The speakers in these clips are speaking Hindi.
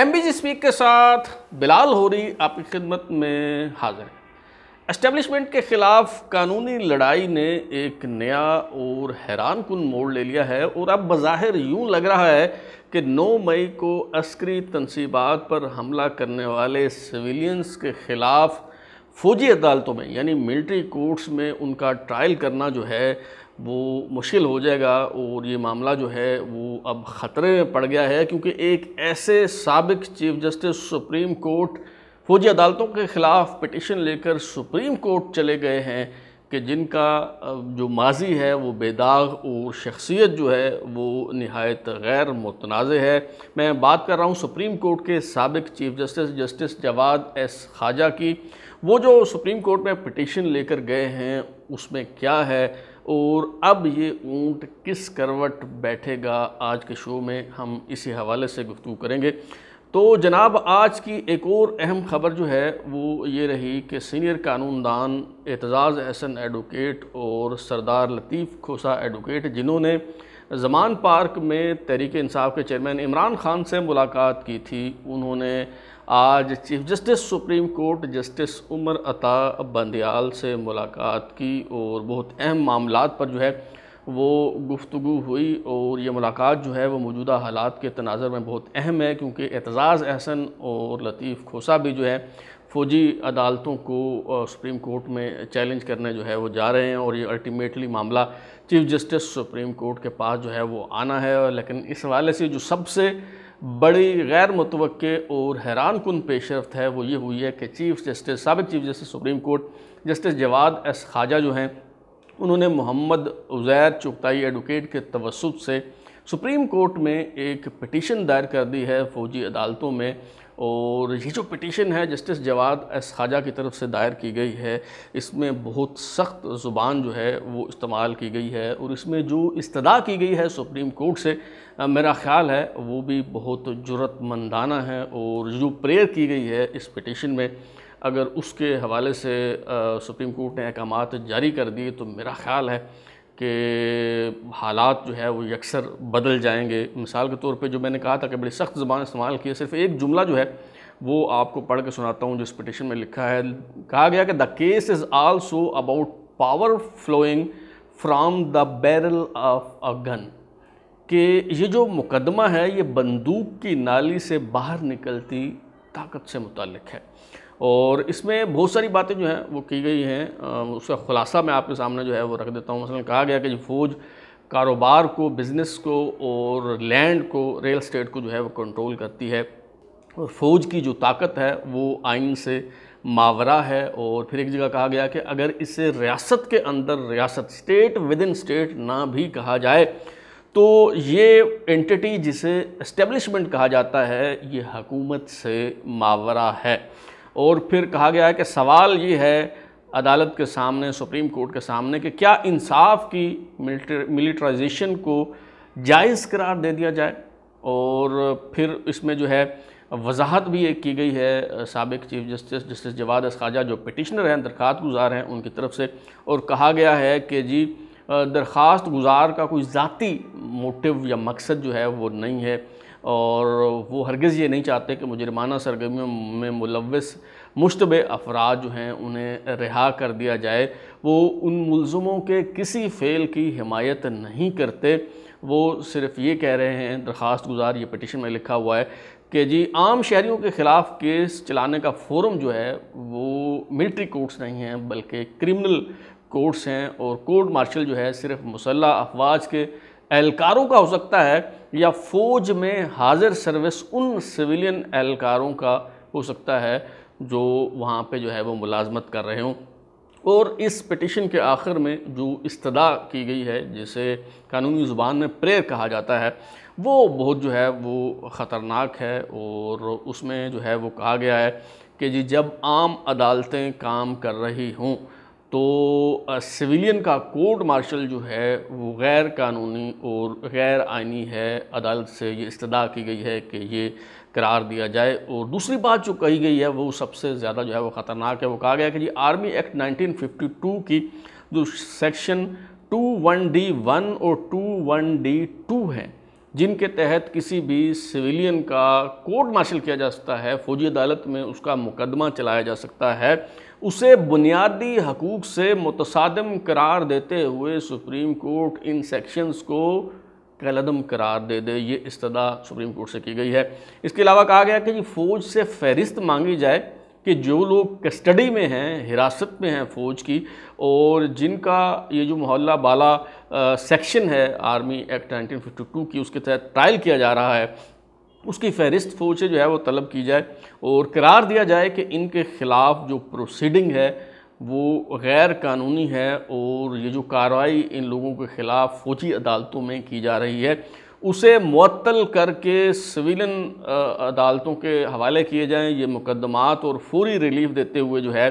एम बी स्पीक के साथ बिलाल होरी आपकी खिदमत में हाजिर है इस्टेब्लिशमेंट के ख़िलाफ़ कानूनी लड़ाई ने एक नया और हैरान कन मोड़ ले लिया है और अब बज़ाहिर यूँ लग रहा है कि 9 मई को अस्करी तनसीबात पर हमला करने वाले सिविलियंस के ख़िलाफ़ फौजी अदालतों में यानी मिलिट्री कोर्ट्स में उनका ट्रायल करना जो है वो मुश्किल हो जाएगा और ये मामला जो है वो अब ख़तरे में पड़ गया है क्योंकि एक ऐसे सबक चीफ जस्टिस सुप्रीम कोर्ट फौजी अदालतों के ख़िलाफ़ पटिशन लेकर सुप्रीम कोर्ट चले गए हैं कि जिनका जो माजी है वो बेदाग और शख्सियत जो है वो नहायत गैर मुतनाज़ है मैं बात कर रहा हूँ सुप्रीम कोर्ट के सबक chief justice justice Jawwad S Khawaja की वो जो सुप्रीम कोर्ट में पटिशन लेकर गए हैं उसमें क्या है और अब ये ऊँट किस करवट बैठेगा आज के शो में हम इसी हवाले से गुफ्तु करेंगे तो जनाब आज की एक और अहम ख़बर जो है वो ये रही कि सीनियर कानूनदान एतजाज़ एहसन एडवोकेट और सरदार लतीफ़ खोसा एडवोकेट जिन्होंने जमान पार्क में तहरीक इंसाफ के चेयरमैन इमरान खान से मुलाकात की थी उन्होंने आज chief justice supreme court justice Umar Ata Bandial से मुलाकात की और बहुत अहम मामला पर जो है वो गुफ्तु हुई और ये मुलाकात जो है वो मौजूदा हालात के तनाज़र में बहुत अहम है क्योंकि एतज़ाज़ अहसन और लतीफ़ खोसा भी जो है फ़ौजी अदालतों को सुप्रीम कोर्ट में चैलेंज करने जो है वो जा रहे हैं और ये अल्टीमेटली मामला चीफ़ जस्टिस सुप्रीम कोर्ट के पास जो है वो आना है लेकिन इस हवाले से जो सबसे बड़ी गैर मुतव और हैरान कन पेशरफ है वो ये हुई है कि चीफ़ जस्टिस सबक chief justice supreme court justice Jawwad S Khawaja जो हैं उन्होंने मोहम्मद उजैर चुगताई एडवोकेट के तवसत से सुप्रीम कोर्ट में एक पटिशन दायर कर दी है फ़ौजी अदालतों में और ये जो पटिशन है जस्टिस जवाद एस खाजा की तरफ से दायर की गई है इसमें बहुत सख्त ज़ुबान जो है वो इस्तेमाल की गई है और इसमें जो इस्तदा की गई है सुप्रीम कोर्ट से मेरा ख़्याल है वो भी बहुत ज़रूरतमंदाना है और जो प्रेयर की गई है इस पटिशन में अगर उसके हवाले से सुप्रीम कोर्ट ने अहकाम जारी कर दिए तो मेरा ख्याल है कि हालात जो है वो अक्सर बदल जाएंगे मिसाल के तौर पे जो मैंने कहा था कि बड़ी सख्त ज़बान इस्तेमाल की है सिर्फ एक जुमला जो है वो आपको पढ़ के सुनाता हूँ जो इस पटिशन में लिखा है कहा गया कि the case is also about power flowing from the barrel of a gun कि ये जो मुकदमा है ये बंदूक की नाली से बाहर निकलती ताकत से मुतल है और इसमें बहुत सारी बातें जो हैं वो की गई हैं उसका ख़ुलासा मैं आपके सामने जो है वो रख देता हूँ मसलन कहा गया कि फ़ौज कारोबार को बिज़नेस को और लैंड को रियल स्टेट को जो है वो कंट्रोल करती है और फ़ौज की जो ताकत है वो आइन से मावरा है और फिर एक जगह कहा गया कि अगर इसे रियासत के अंदर रियासत स्टेट विद इन स्टेट ना भी कहा जाए तो ये एंटिटी जिसे इस्टेब्लिशमेंट कहा जाता है ये हकूमत से मावरा है और फिर कहा गया है कि सवाल ये है अदालत के सामने सुप्रीम कोर्ट के सामने कि क्या इंसाफ की मिलिट्राइजेशन को जायज़ करार दे दिया जाए और फिर इसमें जो है वजाहत भी एक की गई है सबक चीफ जस्टिस जस्टिस जवाद खाजा जो पटिशनर हैं दरख्वास्त गुजार हैं उनकी तरफ से और कहा गया है कि जी दरख्वास्त गुजार का कोई ज़ाती मोटिव या मकसद जो है वो नहीं है और वो हरगज़ ये नहीं चाहते कि मुजरमाना सरगर्मियों में मुलविस मुशतब अफराद जो हैं उन्हें रिहा कर दिया जाए वो उन मुलज़मों के किसी फ़ेल की हिमायत नहीं करते वो सिर्फ ये कह रहे हैं दरख्वास्त गुजार ये पटिशन में लिखा हुआ है कि जी आम शहरीों के ख़िलाफ़ केस चलाने का फोरम जो है वो मिलिट्री कोर्ट्स नहीं हैं बल्कि क्रिमिनल कोर्ट्स हैं और कोर्ट मार्शल जो है सिर्फ मुसल्ह अफवाज के एहलकारों का हो सकता है या फौज में हाजिर सर्विस उन सिविलियन एहलकारों का हो सकता है जो वहाँ पे जो है वो मुलाजमत कर रहे हों और इस पटिशन के आखिर में जो इस्तदा की गई है जिसे कानूनी ज़ुबान में प्रेयर कहा जाता है वो बहुत जो है वो ख़तरनाक है और उसमें जो है वो कहा गया है कि जी जब आम अदालतें काम कर रही हों तो सिविलियन का कोर्ट मार्शल जो है वो गैर कानूनी और गैर आइनी है अदालत से ये इस्तदा की गई है कि ये करार दिया जाए और दूसरी बात जो कही गई है वो सबसे ज़्यादा जो है वो ख़तरनाक है वो कहा गया कि जी आर्मी एक्ट 1952 की जो section two one D one और टू वन डी टू हैं जिनके तहत किसी भी सिविलियन का कोर्ट मार्शल किया जा सकता है फौजी अदालत में उसका मुकदमा चलाया जा सकता है उसे बुनियादी हकूक़ से मुतसादम करार देते हुए सुप्रीम कोर्ट इन सेक्शंस को कलदम करार दे दे ये इस्तः सुप्रीम कोर्ट से की गई है इसके अलावा कहा गया कि फ़ौज से फहरिस्त मांगी जाए कि जो लोग कस्टडी में हैं हिरासत में हैं फ़ौज की और जिनका ये जो मोहल्ला बाला आ, सेक्शन है आर्मी एक्ट 1952 की उसके तहत ट्रायल किया जा रहा है उसकी फहरिस्त फ़ौज से जो है वो तलब की जाए और करार दिया जाए कि इनके ख़िलाफ़ जो प्रोसीडिंग है वो गैर कानूनी है और ये जो कार्रवाई इन लोगों के ख़िलाफ़ फ़ौजी अदालतों में की जा रही है उसे मअतल करके सिविलन अदालतों के हवाले किए जाएं ये मुकदमात और फूरी रिलीफ देते हुए जो है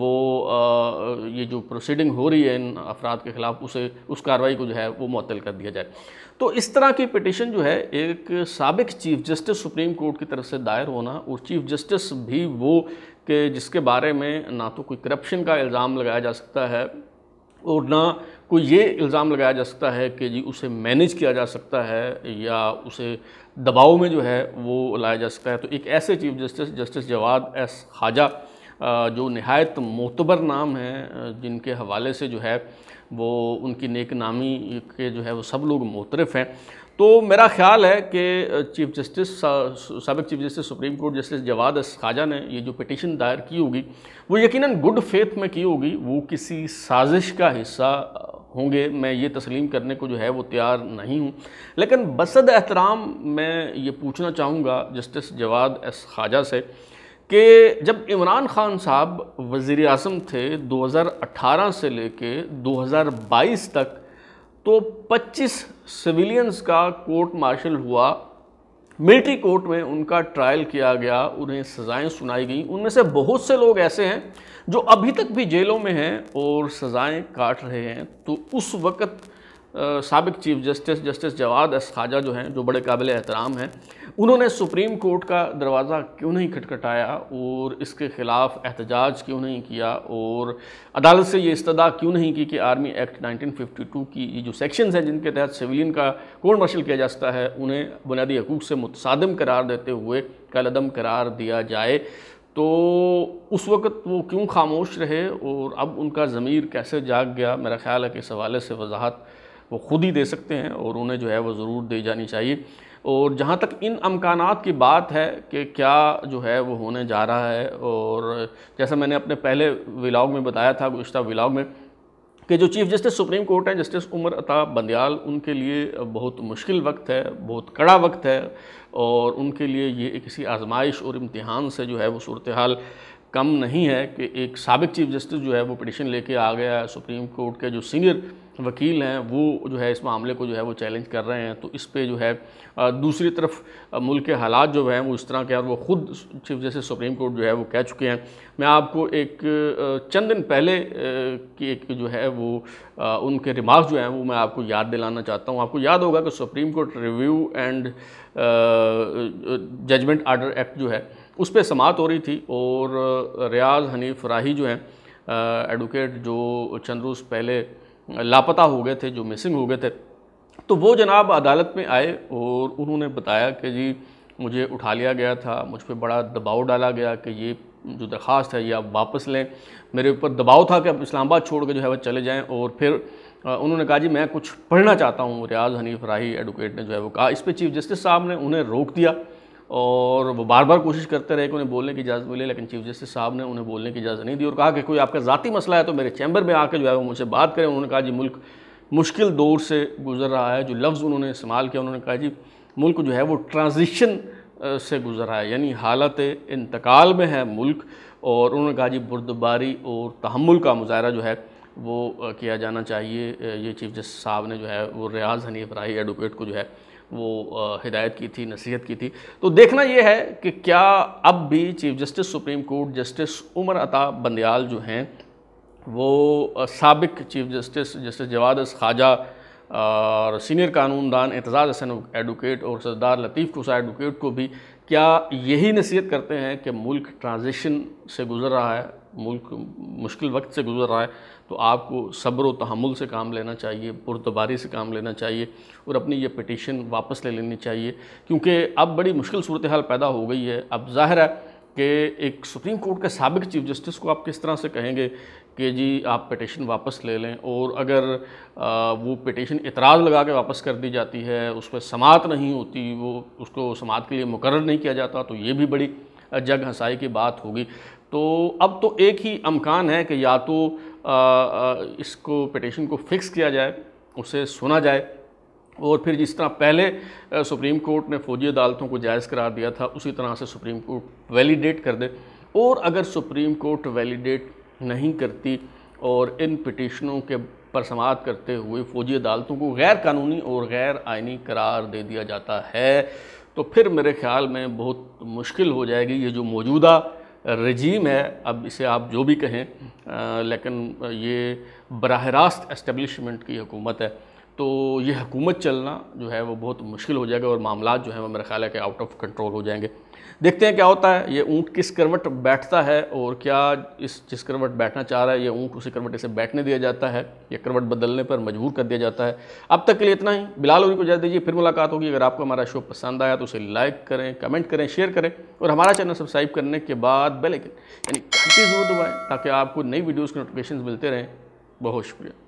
वो आ, ये जो प्रोसीडिंग हो रही है इन अफराद के ख़िलाफ़ उसे उस कार्रवाई को जो है वो मअतल कर दिया जाए तो इस तरह की पटिशन जो है एक सबक चीफ़ जस्टिस सुप्रीम कोर्ट की तरफ से दायर होना और चीफ़ जस्टिस भी वो के जिसके बारे में ना तो कोई करप्शन का इल्ज़ाम लगाया जा सकता है और ना कोई ये इल्ज़ाम लगाया जा सकता है कि जी उसे मैनेज किया जा सकता है या उसे दबाव में जो है वो लाया जा सकता है तो एक ऐसे chief justice justice Jawwad S Khawaja जो नहायत मोतबर नाम हैं जिनके हवाले से जो है वो उनकी नेक नामी के जो है वो सब लोग मोतरफ़ हैं तो मेरा ख्याल है कि चीफ़ जस्टिस सबक chief justice supreme court justice Jawwad S Khawaja ने ये जो पटिशन दायर की होगी वो यकीनन गुड फेथ में की होगी वो किसी साजिश का हिस्सा होंगे मैं ये तस्लीम करने को जो है वो तैयार नहीं हूँ लेकिन बसद एहतराम मैं ये पूछना चाहूँगा जस्टिस जवाद एस ख्वाजा से कि जब इमरान ख़ान साहब वज़ी अजम थे 2018 से लेके 2022 तक तो 25 सिविलियंस का कोर्ट मार्शल हुआ मिलिट्री कोर्ट में उनका ट्रायल किया गया उन्हें सज़ाएं सुनाई गई उनमें से बहुत से लोग ऐसे हैं जो अभी तक भी जेलों में हैं और सज़ाएं काट रहे हैं तो उस वक़्त सबक chief justice justice Jawwad S Khawaja जो हैं जो बड़े काबिल एहतराम हैं उन्होंने सुप्रीम कोर्ट का दरवाज़ा क्यों नहीं खटखटाया और इसके ख़िलाफ़ एहतजाज क्यों नहीं किया और अदालत से ये इस्तदा क्यों नहीं की कि आर्मी एक्ट 1952 की ये जो सेक्शंस हैं जिनके तहत सिविलियन का कोर्ट मार्शल किया जाता है उन्हें बुनियादी हकूक़ से मुतसादम करार देते हुए कलदम करार दिया जाए तो उस वक़्त वो क्यों खामोश रहे और अब उनका ज़मीर कैसे जाग गया मेरा ख्याल है कि इस हवाले से वजाहत वो ख़ुद ही दे सकते हैं और उन्हें जो है वो ज़रूर दे जानी चाहिए और जहाँ तक इन अमकान की बात है कि क्या जो है वो होने जा रहा है और जैसा मैंने अपने पहले विलाग में बताया था गुज्त विलाग में कि जो चीफ जस्टिस सुप्रीम कोर्ट हैं जस्टिस उमर अता बंदयाल उनके लिए बहुत मुश्किल वक्त है बहुत कड़ा वक्त है और उनके लिए ये किसी आजमाइश और इम्तहान से जो है वो सूरत हाल कम नहीं है कि एक सबक चीफ जस्टिस जो है वो पटिशन लेके आ गया है सुप्रीम कोर्ट के जो सीनियर वकील हैं वो जो है इस मामले को जो है वो चैलेंज कर रहे हैं तो इस पर जो है दूसरी तरफ मुल्क के हालात जो हैं वो इस तरह के और वो खुद चीफ जस्टिस सुप्रीम कोर्ट जो है वो कह चुके हैं मैं आपको एक चंद दिन पहले की एक जो है वो उनके रिमार्क जो हैं वो मैं आपको याद दिलाना चाहता हूँ आपको याद होगा कि supreme court review and judgment order act जो है उस पर समात हो रही थी और रियाज हनीफ राही जो हैं एडवोकेट जो चंद रोज़ पहले लापता हो गए थे जो मिसिंग हो गए थे तो वो जनाब अदालत में आए और उन्होंने बताया कि जी मुझे उठा लिया गया था मुझ पर बड़ा दबाव डाला गया कि ये जो दरख्वास्त है ये आप वापस लें मेरे ऊपर दबाव था कि आप इस्लामाबाद छोड़ के जो है वह चले जाएँ और फिर उन्होंने कहा जी मैं कुछ पढ़ना चाहता हूँ रियाज हनीफ राही एडवोकेट ने जो है वो कहा इस पर चीफ जस्टिस साहब ने उन्हें रोक दिया और वो बार बार कोशिश करते रहे कि उन्हें बोलने की इजाज़त मिले लेकिन चीफ जस्टिस साहब ने उन्हें बोलने की इजाज़त नहीं दी और कहा कि कोई आपका ज़ाती मसला है तो मेरे चैम्बर में आकर जो है वो मुझसे बात करें उन्होंने कहा जी मुल्क मुश्किल दौर से गुजर रहा है जो लफ्ज़ उन्होंने इस्तेमाल किया उन्होंने कहा जी मुल्क जो है वो ट्रांजिशन से गुजर रहा है यानी हालत इंतकाल में है मुल्क और उन्होंने कहा जी बुरदबारी और तहमुल का मुजाहरा जो है वो किया जाना चाहिए ये चीफ जस्टिस साहब ने जो है वो रियाज हनीफ राही एडवोकेट को जो है वो हिदायत की थी नसीहत की थी तो देखना ये है कि क्या अब भी chief justice supreme court justice Umar Ata Bandial जो हैं वो सबक chief justice justice Jawwad Khawaja और सीनियर कानूनदान एतजाज़ हसन एडवोकेट और सरदार लतीफ़ खुसा एडवोकेट को भी क्या यही नसीहत करते हैं कि मुल्क ट्रांजिशन से गुज़र रहा है मुल्क मुश्किल वक्त से गुजर रहा है तो आपको सब्र तहमुल से काम लेना चाहिए पुरतबारी से काम लेना चाहिए और अपनी ये पटिशन वापस ले लेनी चाहिए क्योंकि अब बड़ी मुश्किल सूरत हाल पैदा हो गई है अब जाहिर है कि एक सुप्रीम कोर्ट के सबक चीफ जस्टिस को आप किस तरह से कहेंगे कि जी आप पटिशन वापस ले लें और अगर आ, वो पटिशन इतराज़ लगा के वापस कर दी जाती है उस पर समात नहीं होती वो उसको समात के लिए मुकर नहीं किया जाता तो ये भी बड़ी जग हंसाई की बात होगी तो अब तो एक ही अमकान है कि या तो आ, आ, इसको पटिशन को फिक्स किया जाए उसे सुना जाए और फिर जिस तरह पहले आ, सुप्रीम कोर्ट ने फ़ौजी अदालतों को जायज़ करार दिया था उसी तरह से सुप्रीम कोर्ट वैलिडेट कर दे और अगर सुप्रीम कोर्ट वैलिडेट नहीं करती और इन पटिशनों के पर समात करते हुए फ़ौजी अदालतों को गैर कानूनी और गैर आइनी करार दे दिया जाता है तो फिर मेरे ख्याल में बहुत मुश्किल हो जाएगी ये जो मौजूदा रजीम है अब इसे आप जो भी कहें आ, लेकिन ये बरह रास्त इस्टेबलिशमेंट की हुकूमत है तो ये हुकूमत चलना जो है वो बहुत मुश्किल हो जाएगा और मामला जो है वो मेरा ख्याल है कि आउट ऑफ कंट्रोल हो जाएंगे देखते हैं क्या होता है ये ऊँट किस करवट बैठता है और क्या इस जिस करवट बैठना चाह रहा है ये ऊँट उसी करवट इसे बैठने दिया जाता है या करवट बदलने पर मजबूर कर दिया जाता है अब तक के लिए इतना ही बिलाल को जाए दीजिए फिर मुलाकात होगी अगर आपको हमारा शो पसंद आया तो उसे लाइक करें कमेंट करें शेयर करें और हमारा चैनल सब्सक्राइब करने के बाद बेलाइकन यानी घंटी जरूर दबाएँ ताकि आपको नई वीडियोज़ के नोटिफिकेशन मिलते रहें बहुत शुक्रिया